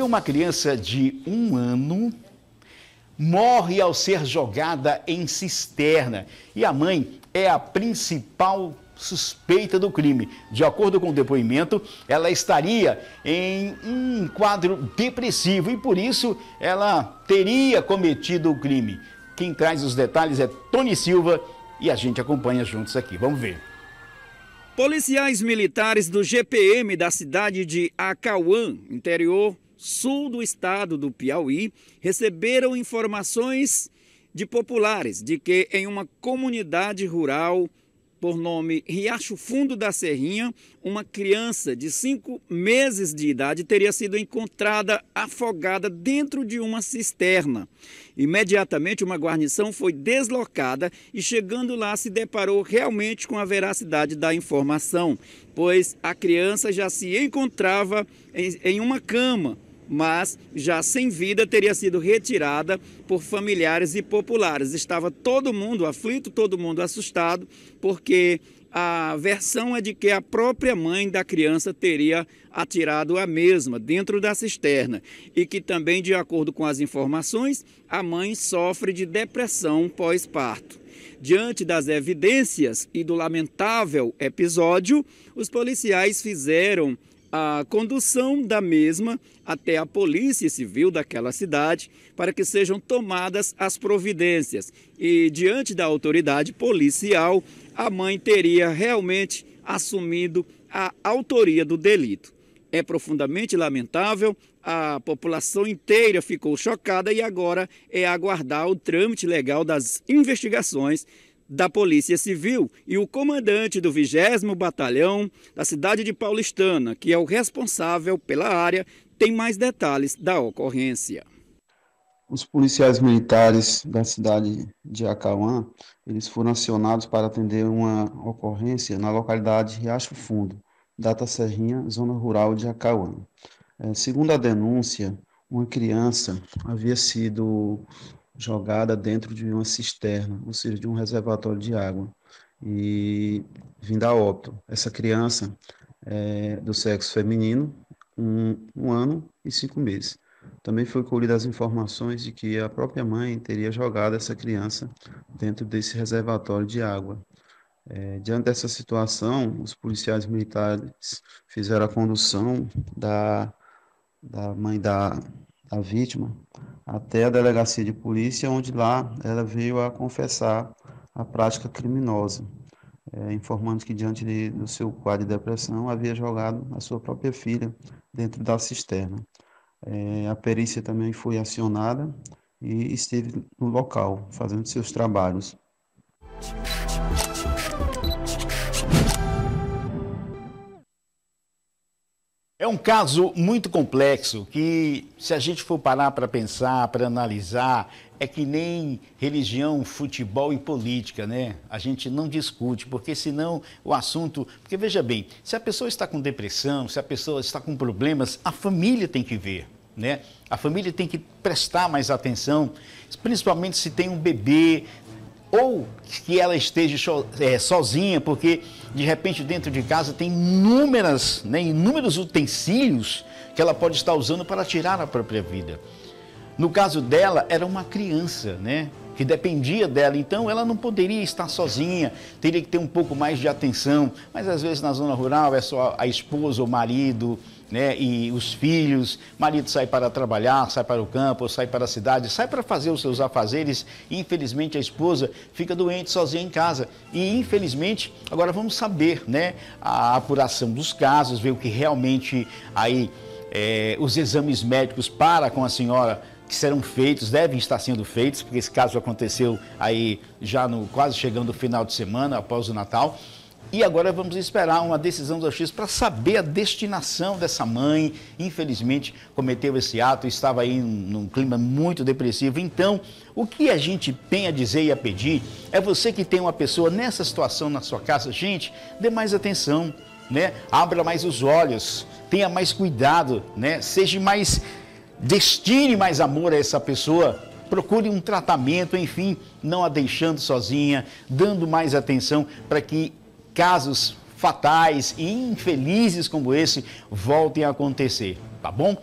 Uma criança de um ano morre ao ser jogada em cisterna e a mãe é a principal suspeita do crime. De acordo com o depoimento, ela estaria em um quadro depressivo e por isso ela teria cometido o crime. Quem traz os detalhes é Tony Silva e a gente acompanha juntos aqui. Vamos ver. Policiais militares do GPM da cidade de Acauã, interior sul do estado do Piauí, receberam informações de populares de que em uma comunidade rural por nome Riacho Fundo da Serrinha, uma criança de cinco meses de idade teria sido encontrada afogada dentro de uma cisterna. Imediatamente, uma guarnição foi deslocada e, chegando lá, se deparou realmente com a veracidade da informação, pois a criança já se encontrava em, em uma cama mas já sem vida teria sido retirada por familiares e populares. Estava todo mundo aflito, todo mundo assustado, porque a versão é de que a própria mãe da criança teria atirado a mesma dentro da cisterna e que também, de acordo com as informações, a mãe sofre de depressão pós-parto. Diante das evidências e do lamentável episódio, os policiais fizeram a condução da mesma até a Polícia Civil daquela cidade para que sejam tomadas as providências. E diante da autoridade policial, a mãe teria realmente assumido a autoria do delito. É profundamente lamentável, a população inteira ficou chocada e agora é aguardar o trâmite legal das investigações da Polícia Civil e o comandante do 20 Batalhão da cidade de Paulistana, que é o responsável pela área, tem mais detalhes da ocorrência. Os policiais militares da cidade de Acauã, eles foram acionados para atender uma ocorrência na localidade Riacho Fundo, Data Serrinha, zona rural de Acauã. É, segundo a denúncia, uma criança havia sido jogada dentro de uma cisterna, ou seja, de um reservatório de água, e vinda a óbito. Essa criança é do sexo feminino, um, um ano e cinco meses. Também foi colhida as informações de que a própria mãe teria jogado essa criança dentro desse reservatório de água. É, diante dessa situação, os policiais militares fizeram a condução da, da mãe da, a vítima, até a delegacia de polícia, onde lá ela veio a confessar a prática criminosa, é, informando que, diante de, do seu quadro de depressão, havia jogado a sua própria filha dentro da cisterna. É, a perícia também foi acionada e esteve no local, fazendo seus trabalhos. É um caso muito complexo que, se a gente for parar para pensar, para analisar, é que nem religião, futebol e política, né? A gente não discute, porque senão o assunto. Porque veja bem, se a pessoa está com depressão, se a pessoa está com problemas, a família tem que ver. Né? A família tem que prestar mais atenção, principalmente se tem um bebê, ou que ela esteja é, sozinha, porque de repente dentro de casa tem inúmeras, né, inúmeros utensílios que ela pode estar usando para tirar a própria vida. No caso dela, era uma criança, né? que dependia dela, então ela não poderia estar sozinha, teria que ter um pouco mais de atenção, mas às vezes na zona rural é só a esposa ou marido, né, e os filhos, marido sai para trabalhar, sai para o campo, sai para a cidade, sai para fazer os seus afazeres, e infelizmente a esposa fica doente sozinha em casa. E infelizmente, agora vamos saber, né, a apuração dos casos, ver o que realmente aí é, os exames médicos para com a senhora que serão feitos, devem estar sendo feitos, porque esse caso aconteceu aí já no quase chegando o final de semana, após o Natal. E agora vamos esperar uma decisão da justiça para saber a destinação dessa mãe. Infelizmente, cometeu esse ato, estava aí num, clima muito depressivo. Então, o que a gente tem a dizer e a pedir é você que tem uma pessoa nessa situação na sua casa, gente, dê mais atenção, né? Abra mais os olhos, tenha mais cuidado, né? Seja mais destine mais amor a essa pessoa, procure um tratamento, enfim, não a deixando sozinha, dando mais atenção para que casos fatais e infelizes como esse voltem a acontecer, tá bom?